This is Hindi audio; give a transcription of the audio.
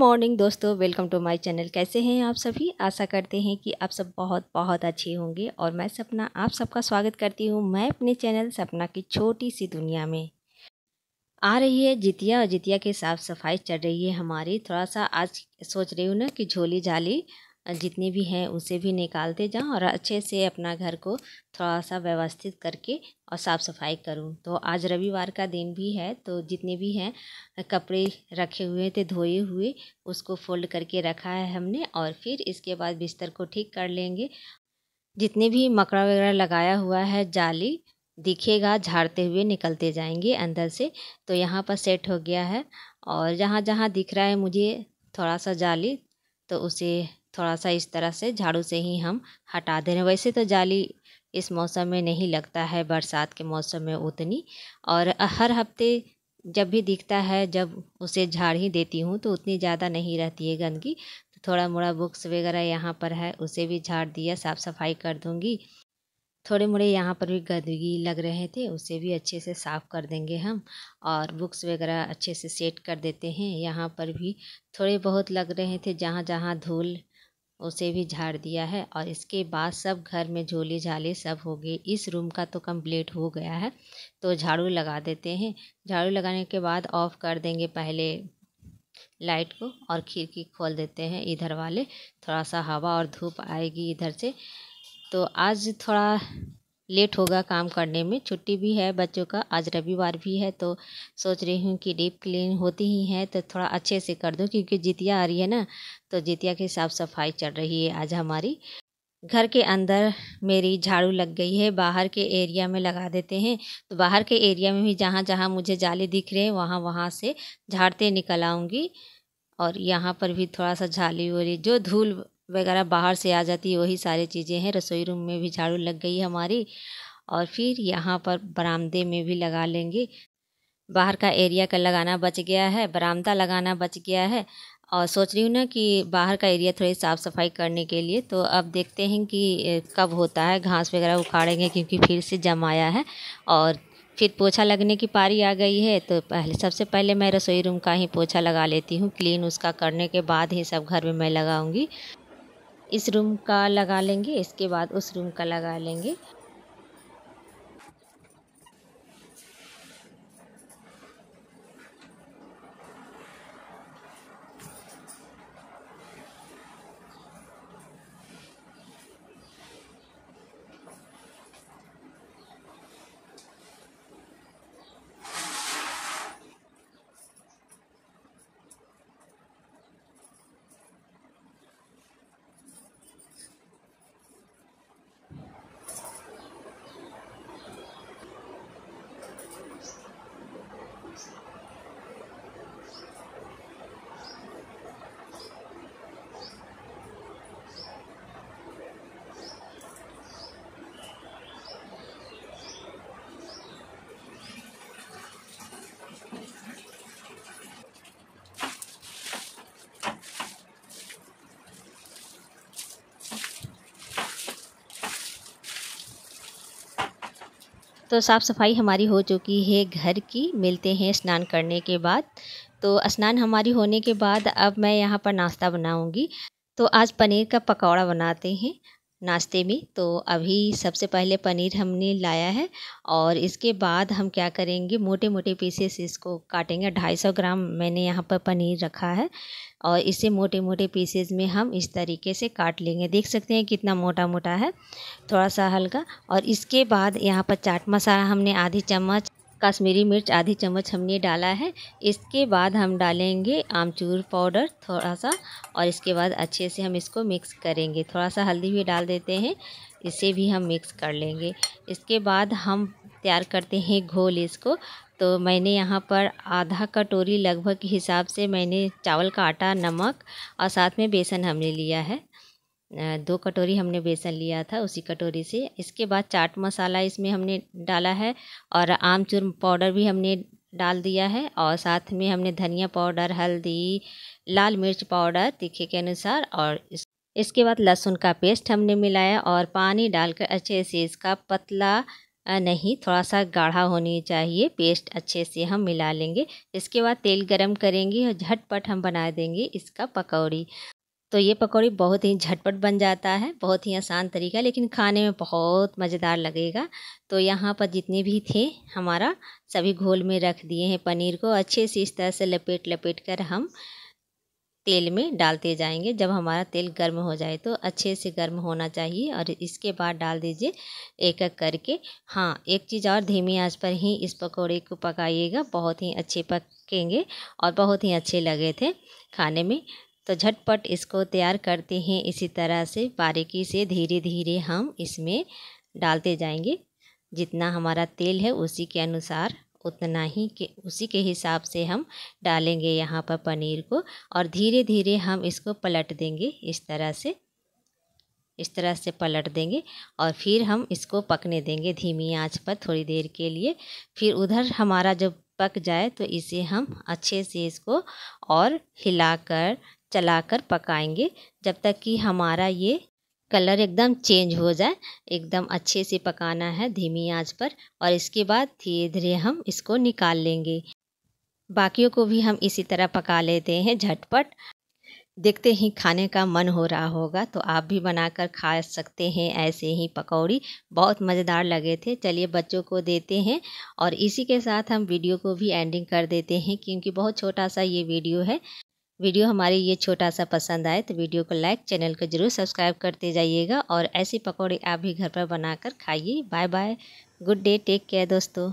मॉर्निंग दोस्तों वेलकम टू माय चैनल कैसे हैं आप सभी आशा करते हैं कि आप सब बहुत बहुत अच्छे होंगे और मैं सपना आप सबका स्वागत करती हूँ मैं अपने चैनल सपना की छोटी सी दुनिया में आ रही है जितिया और जितिया की साफ़ सफाई चल रही है हमारी थोड़ा सा आज सोच रही हूँ ना कि झोली झाली जितने भी हैं उसे भी निकालते जाऊँ और अच्छे से अपना घर को थोड़ा सा व्यवस्थित करके और साफ़ सफाई करूँ तो आज रविवार का दिन भी है तो जितने भी हैं कपड़े रखे हुए थे धोए हुए उसको फोल्ड करके रखा है हमने और फिर इसके बाद बिस्तर को ठीक कर लेंगे जितने भी मकड़ा वगैरह लगाया हुआ है जाली दिखेगा झाड़ते हुए निकलते जाएंगे अंदर से तो यहाँ पर सेट हो गया है और जहाँ जहाँ दिख रहा है मुझे थोड़ा सा जाली तो उसे थोड़ा सा इस तरह से झाड़ू से ही हम हटा दे रहे हैं वैसे तो जाली इस मौसम में नहीं लगता है बरसात के मौसम में उतनी और हर हफ्ते जब भी दिखता है जब उसे झाड़ ही देती हूँ तो उतनी ज़्यादा नहीं रहती है गंदगी तो थोड़ा मोड़ा बुक्स वगैरह यहाँ पर है उसे भी झाड़ दिया साफ़ सफाई कर दूँगी थोड़े मोड़े यहाँ पर भी गंदगी लग रहे थे उसे भी अच्छे से साफ़ कर देंगे हम और बुक्स वगैरह अच्छे से सेट कर देते हैं यहाँ पर भी थोड़े बहुत लग रहे थे जहाँ जहाँ धूल उसे भी झाड़ दिया है और इसके बाद सब घर में झोली झाली सब हो गए इस रूम का तो कंप्लीट हो गया है तो झाड़ू लगा देते हैं झाड़ू लगाने के बाद ऑफ़ कर देंगे पहले लाइट को और खिड़की खोल देते हैं इधर वाले थोड़ा सा हवा और धूप आएगी इधर से तो आज थोड़ा लेट होगा काम करने में छुट्टी भी है बच्चों का आज रविवार भी है तो सोच रही हूँ कि डीप क्लीन होती ही है तो थोड़ा अच्छे से कर दूँ क्योंकि जितिया आ रही है ना तो जितिया की साफ़ सफाई चल रही है आज हमारी घर के अंदर मेरी झाड़ू लग गई है बाहर के एरिया में लगा देते हैं तो बाहर के एरिया में भी जहाँ जहाँ मुझे जाले दिख रहे हैं वहाँ वहाँ से झाड़ते निकल आऊँगी और यहाँ पर भी थोड़ा सा झाली वाली जो धूल वगैरह बाहर से आ जाती है वही सारी चीज़ें हैं रसोई रूम में भी झाड़ू लग गई हमारी और फिर यहाँ पर बरामदे में भी लगा लेंगे बाहर का एरिया का लगाना बच गया है बरामदा लगाना बच गया है और सोच रही हूँ ना कि बाहर का एरिया थोड़ी साफ़ सफाई करने के लिए तो अब देखते हैं कि कब होता है घास वगैरह उखाड़ेंगे क्योंकि फिर से जमाया है और फिर पोछा लगने की पारी आ गई है तो पहले सबसे पहले मैं रसोई रूम का ही पोछा लगा लेती हूँ क्लीन उसका करने के बाद ही सब घर में मैं लगाऊँगी इस रूम का लगा लेंगे इसके बाद उस रूम का लगा लेंगे तो साफ़ सफाई हमारी हो चुकी है घर की मिलते हैं स्नान करने के बाद तो स्नान हमारी होने के बाद अब मैं यहाँ पर नाश्ता बनाऊँगी तो आज पनीर का पकौड़ा बनाते हैं नाश्ते में तो अभी सबसे पहले पनीर हमने लाया है और इसके बाद हम क्या करेंगे मोटे मोटे पीसेस इसको काटेंगे ढाई सौ ग्राम मैंने यहाँ पर पनीर रखा है और इसे मोटे मोटे पीसेस में हम इस तरीके से काट लेंगे देख सकते हैं कितना मोटा मोटा है थोड़ा सा हल्का और इसके बाद यहाँ पर चाट मसाला हमने आधी चम्मच कश्मीरी मिर्च आधी चम्मच हमने डाला है इसके बाद हम डालेंगे आमचूर पाउडर थोड़ा सा और इसके बाद अच्छे से हम इसको मिक्स करेंगे थोड़ा सा हल्दी भी डाल देते हैं इसे भी हम मिक्स कर लेंगे इसके बाद हम तैयार करते हैं घोल इसको तो मैंने यहाँ पर आधा कटोरी लगभग हिसाब से मैंने चावल का आटा नमक और साथ में बेसन हमने लिया है दो कटोरी हमने बेसन लिया था उसी कटोरी से इसके बाद चाट मसाला इसमें हमने डाला है और आमचूर पाउडर भी हमने डाल दिया है और साथ में हमने धनिया पाउडर हल्दी लाल मिर्च पाउडर तीखे के अनुसार और इस इसके बाद लहसुन का पेस्ट हमने मिलाया और पानी डालकर अच्छे से इसका पतला नहीं थोड़ा सा गाढ़ा होनी चाहिए पेस्ट अच्छे से हम मिला लेंगे इसके बाद तेल गरम करेंगे और झटपट हम बना देंगे इसका पकौड़ी तो ये पकौड़ी बहुत ही झटपट बन जाता है बहुत ही आसान तरीका लेकिन खाने में बहुत मज़ेदार लगेगा तो यहाँ पर जितने भी थे हमारा सभी घोल में रख दिए हैं पनीर को अच्छे से इस तरह से लपेट लपेट कर हम तेल में डालते जाएंगे जब हमारा तेल गर्म हो जाए तो अच्छे से गर्म होना चाहिए और इसके बाद डाल दीजिए एक एक करके हाँ एक चीज़ और धीमी आंच पर ही इस पकौड़े को पकाइएगा बहुत ही अच्छे पकेंगे और बहुत ही अच्छे लगे थे खाने में तो झटपट इसको तैयार करते हैं इसी तरह से बारीकी से धीरे धीरे हम इसमें डालते जाएंगे जितना हमारा तेल है उसी के अनुसार उतना ही के उसी के हिसाब से हम डालेंगे यहाँ पर पनीर को और धीरे धीरे हम इसको पलट देंगे इस तरह से इस तरह से पलट देंगे और फिर हम इसको पकने देंगे धीमी आंच पर थोड़ी देर के लिए फिर उधर हमारा जब पक जाए तो इसे हम अच्छे से इसको और हिलाकर चलाकर पकाएंगे जब तक कि हमारा ये कलर एकदम चेंज हो जाए एकदम अच्छे से पकाना है धीमी आंच पर और इसके बाद धीरे धीरे हम इसको निकाल लेंगे बाकियों को भी हम इसी तरह पका लेते हैं झटपट देखते ही खाने का मन हो रहा होगा तो आप भी बनाकर खा सकते हैं ऐसे ही पकौड़ी बहुत मज़ेदार लगे थे चलिए बच्चों को देते हैं और इसी के साथ हम वीडियो को भी एंडिंग कर देते हैं क्योंकि बहुत छोटा सा ये वीडियो है वीडियो हमारे ये छोटा सा पसंद आए तो वीडियो को लाइक चैनल को जरूर सब्सक्राइब करते जाइएगा और ऐसे पकौड़े आप भी घर पर बनाकर खाइए bye bye good day take care दोस्तों